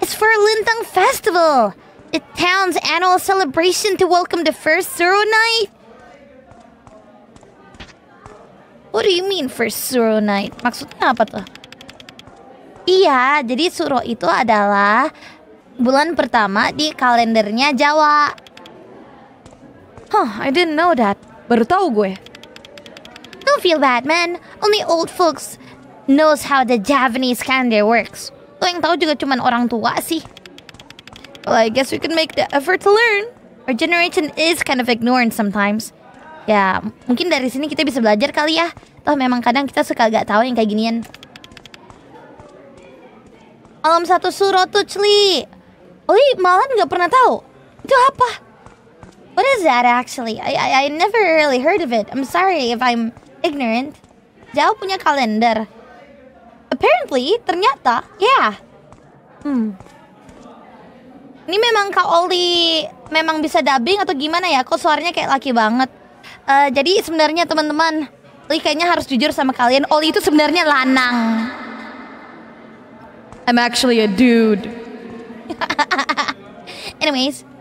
It's for Lindang Festival! The town's annual celebration to welcome the first Zero Night? What do you mean first Zero Night? Maksudnya apa tuh? Iya, jadi Suro itu adalah bulan pertama di kalendernya Jawa. Huh, I didn't know that. Baru tahu gue. Don't feel bad, man. Only old folks knows how the Javanese calendar works. Lo yang tahu juga cuman orang tua sih. Well, I guess we can make the effort to learn. Our generation is kind of ignorant sometimes. Ya, mungkin dari sini kita bisa belajar kali ya. Toh memang kadang kita suka gak tahu yang kayak ginian. Alam satu tuh, Cli. Oli malah gak pernah tahu. Itu apa? What is that actually? I, I I never really heard of it. I'm sorry if I'm ignorant. Jauh punya kalender apparently, ternyata, ya. Yeah. Hmm. Ini memang Kak Oli memang bisa dubbing atau gimana ya? Kok suaranya kayak laki banget. Uh, jadi sebenarnya teman-teman, Oli kayaknya harus jujur sama kalian. Oli itu sebenarnya lanang. I'm actually a dude. Anyways,